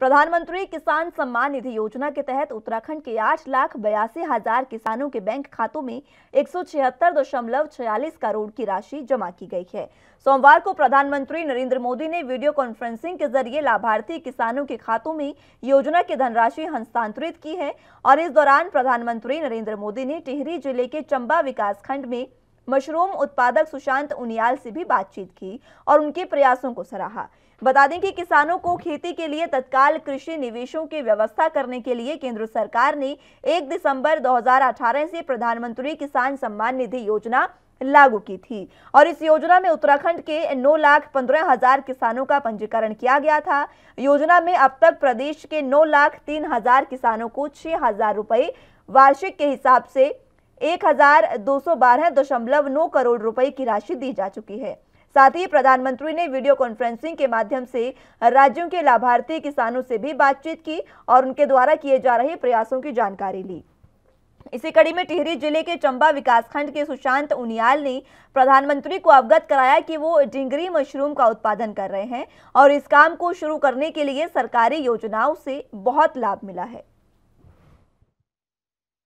प्रधानमंत्री किसान सम्मान निधि योजना के तहत उत्तराखंड के आठ लाख बयासी हजार किसानों के बैंक खातों में एक करोड़ की राशि जमा की गई है सोमवार को प्रधानमंत्री नरेंद्र मोदी ने वीडियो कॉन्फ्रेंसिंग के जरिए लाभार्थी किसानों के खातों में योजना की धनराशि हस्तांतरित की है और इस दौरान प्रधानमंत्री नरेंद्र मोदी ने टिहरी जिले के चंबा विकासखंड में मशरूम उत्पादक सुशांत उनियाल से भी बातचीत की और उनके प्रयासों को सराहा बता दें कि किसानों को खेती के लिए तत्काल कृषि निवेशों की व्यवस्था करने के लिए केंद्र सरकार ने 1 दिसंबर 2018 से प्रधानमंत्री किसान सम्मान निधि योजना लागू की थी और इस योजना में उत्तराखंड के नौ लाख पंद्रह हजार किसानों का पंजीकरण किया गया था योजना में अब तक प्रदेश के नौ लाख तीन हजार किसानों को छह हजार रुपए वार्षिक के हिसाब से एक हजार दो सौ बारह दशमलव नौ करोड़ रुपए की राशि दी जा चुकी है साथ ही प्रधानमंत्री ने वीडियो कॉन्फ्रेंसिंग के माध्यम से राज्यों के लाभार्थी किसानों से भी बातचीत की और उनके द्वारा किए जा रहे प्रयासों की जानकारी ली इसी कड़ी में टिहरी जिले के चंबा विकासखंड के सुशांत उनियाल ने प्रधानमंत्री को अवगत कराया कि वो डिंगरी मशरूम का उत्पादन कर रहे हैं और इस काम को शुरू करने के लिए सरकारी योजनाओं से बहुत लाभ मिला है